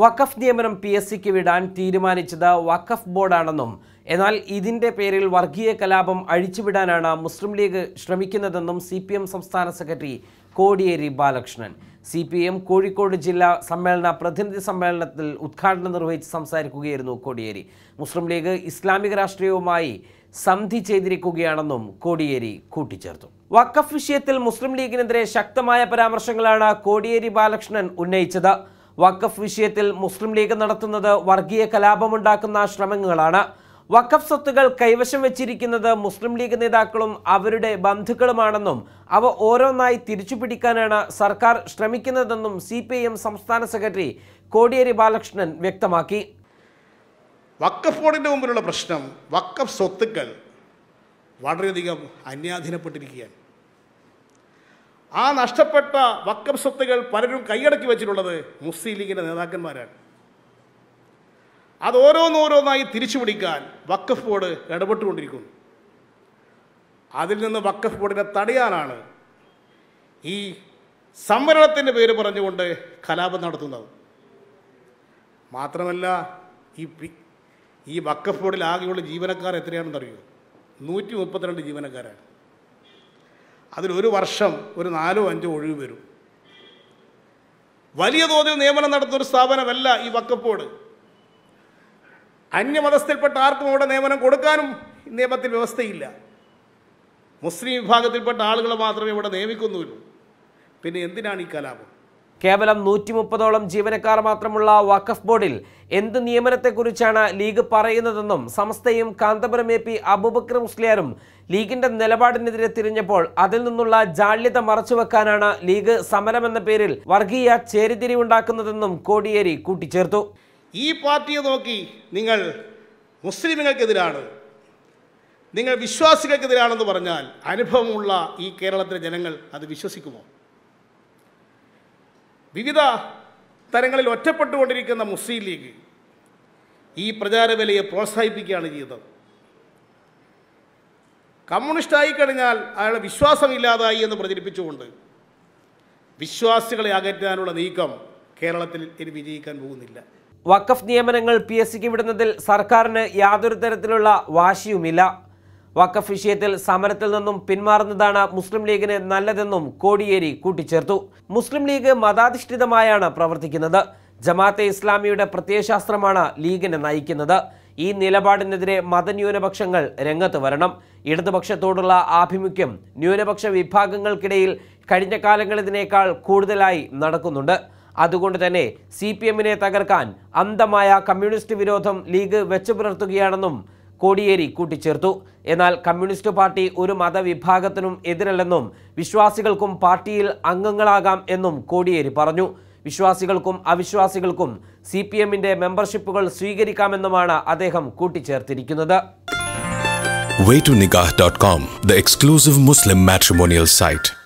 വഖഫ് നിയമനം P S സിക്ക് വിടാൻ തീരുമാനിച്ചത് വഖഫ് ബോർഡാണെന്നും എന്നാൽ ഇതിൻ്റെ പേരിൽ വർഗീയ കലാപം അഴിച്ചുവിടാനാണ് മുസ്ലിം ലീഗ് ശ്രമിക്കുന്നതെന്നും സി പി എം സംസ്ഥാന secretary Kodiyeri Balakrishnan C P M Kozhikode ജില്ലാ സമ്മേളന പ്രതിനിധി സമ്മേളനത്തിൽ ഉദ്ഘാടനം നിർവഹിച്ച് സംസാരിക്കുകയായിരുന്നു കോടിയേരി മുസ്ലിം ലീഗ് ഇസ്ലാമിക രാഷ്ട്രീയവുമായി സന്ധി ചെയ്തിരിക്കുകയാണെന്നും കോടിയേരി കൂട്ടിച്ചേർത്തു വഖഫ് വിഷയത്തിൽ മുസ്ലിം ലീഗിനെതിരെ ശക്തമായ പരാമർശങ്ങളാണ് കോടിയേരി ബാലകൃഷ്ണൻ ഉന്നയിച്ചത് വഖഫ് വിഷയത്തിൽ മുസ്ലിം ലീഗ് നടത്തുന്നത് വർഗീയ കലാപമുണ്ടാക്കുന്ന ശ്രമങ്ങളാണ് വഖഫ് സ്വത്തുകൾ കൈവശം വെച്ചിരിക്കുന്നത് മുസ്ലിം ലീഗ് നേതാക്കളും അവരുടെ ബന്ധുക്കളുമാണെന്നും അവ ഓരോന്നായി തിരിച്ചു പിടിക്കാനാണ് സർക്കാർ ശ്രമിക്കുന്നതെന്നും സി പി എം സംസ്ഥാന സെക്രട്ടറി കോടിയേരി ബാലകൃഷ്ണൻ വ്യക്തമാക്കി വക്കഫ് ബോർഡിൻ്റെ മുമ്പിലുള്ള പ്രശ്നം വക്കഫ് സ്വത്തുക്കൾ വളരെയധികം അന്യാധീനപ്പെട്ടിരിക്കുകയാണ് ആ നഷ്ടപ്പെട്ട വക്കം സ്വത്തുകൾ പലരും കൈയടക്കി വെച്ചിട്ടുള്ളത് മുസ്ലിം ലീഗിൻ്റെ നേതാക്കന്മാരാണ് അത് ഓരോന്നോരോന്നായി തിരിച്ചു പിടിക്കാൻ വക്കഫ് ബോർഡ് ഇടപെട്ടുകൊണ്ടിരിക്കുന്നു അതിൽ നിന്ന് വക്കഫ് ബോർഡിനെ തടയാനാണ് ഈ സംവരണത്തിൻ്റെ പേര് പറഞ്ഞുകൊണ്ട് കലാപം നടത്തുന്നത് മാത്രമല്ല ഈ ഈ വക്കഫ് ബോർഡിൽ ആകെയുള്ള ജീവനക്കാർ എത്രയാണെന്നറിയോ നൂറ്റി മുപ്പത്തിരണ്ട് ജീവനക്കാരാണ് അതിലൊരു വർഷം ഒരു നാലോ അഞ്ചോ ഒഴിവ് വരും വലിയ തോതിൽ നിയമനം നടത്തുന്ന ഒരു സ്ഥാപനമല്ല ഈ വക്കപ്പോട് അന്യമതസ്ഥയിൽപ്പെട്ട ആർക്കും അവിടെ നിയമനം കൊടുക്കാനും നിയമത്തിൽ വ്യവസ്ഥയില്ല മുസ്ലിം വിഭാഗത്തിൽപ്പെട്ട ആളുകളെ മാത്രമേ ഇവിടെ നിയമിക്കുന്നുള്ളൂ പിന്നെ എന്തിനാണ് ഈ കലാപം കേവലം നൂറ്റി മുപ്പതോളം ജീവനക്കാർ മാത്രമുള്ള വഖഫ് ബോർഡിൽ എന്ത് നിയമനത്തെക്കുറിച്ചാണ് ലീഗ് പറയുന്നതെന്നും സംസ്ഥയും കാന്തപുരം എ പി അബൂബക്കർ മുസ്ലിയാരും ലീഗിന്റെ നിലപാടിനെതിരെ തിരിഞ്ഞപ്പോൾ അതിൽ നിന്നുള്ള ജാള്യത മറച്ചുവെക്കാനാണ് ലീഗ് സമരമെന്ന എന്ന പേരിൽ വർഗീയ ചേരിതിരിവുണ്ടാക്കുന്നതെന്നും കോടിയേരി കൂട്ടിച്ചേർത്തു ഈ പാർട്ടിയെ നോക്കി നിങ്ങൾ മുസ്ലിമുകൾക്കെതിരാണ് നിങ്ങൾ വിശ്വാസികൾക്കെതിരാണെന്ന് പറഞ്ഞാൽ അനുഭവമുള്ള ഈ കേരളത്തിലെ ജനങ്ങൾ അത് വിശ്വസിക്കുമോ വിവിധ തരങ്ങളിൽ ഒറ്റപ്പെട്ടുകൊണ്ടിരിക്കുന്ന മുസ്ലിം ലീഗ് ഈ പ്രചാരവിലയെ പ്രോത്സാഹിപ്പിക്കുകയാണ് ചെയ്തത് കമ്മ്യൂണിസ്റ്റായി കഴിഞ്ഞാൽ അയാളെ ഇല്ലാതായി എന്ന് പ്രചരിപ്പിച്ചുകൊണ്ട് വിശ്വാസികളെ അകറ്റാനുള്ള നീക്കം കേരളത്തിൽ ഇനി വിജയിക്കാൻ പോകുന്നില്ല വഖഫ് നിയമനങ്ങൾ പി എസ് സിക്ക് വിടുന്നതിൽ സർക്കാരിന് യാതൊരു തരത്തിലുള്ള വാശിയുമില്ല വക്കഫ് വിഷയത്തിൽ സമരത്തിൽ നിന്നും പിന്മാറുന്നതാണ് മുസ്ലിം ലീഗിന് നല്ലതെന്നും കോടിയേരി കൂട്ടിച്ചേർത്തു മുസ്ലിം ലീഗ് മതാധിഷ്ഠിതമായാണ് പ്രവർത്തിക്കുന്നത് ജമാഅത്തെ ഇസ്ലാമിയുടെ പ്രത്യയശാസ്ത്രമാണ് ലീഗിനെ നയിക്കുന്നത് ഈ നിലപാടിനെതിരെ മതന്യൂനപക്ഷങ്ങൾ രംഗത്ത് വരണം ഇടതുപക്ഷത്തോടുള്ള ആഭിമുഖ്യം ന്യൂനപക്ഷ വിഭാഗങ്ങൾക്കിടയിൽ കഴിഞ്ഞ കാലങ്ങളിതിനേക്കാൾ കൂടുതലായി നടക്കുന്നുണ്ട് അതുകൊണ്ട് തന്നെ സി പി എമ്മിനെ തകർക്കാൻ അന്ധമായ കമ്മ്യൂണിസ്റ്റ് വിരോധം ലീഗ് പുലർത്തുകയാണെന്നും കോടിയേരി കൂട്ടിച്ചേർത്തു എന്നാൽ കമ്മ്യൂണിസ്റ്റ് പാർട്ടി ഒരു മതവിഭാഗത്തിനും എതിരല്ലെന്നും വിശ്വാസികൾക്കും പാർട്ടിയിൽ അംഗങ്ങളാകാം എന്നും കോടിയേരി പറഞ്ഞു വിശ്വാസികൾക്കും അവിശ്വാസികൾക്കും സി പി എമ്മിന്റെ മെമ്പർഷിപ്പുകൾ സ്വീകരിക്കാമെന്നുമാണ് അദ്ദേഹം കൂട്ടിച്ചേർത്തിരിക്കുന്നത് way to nikah.com the exclusive muslim matrimonial site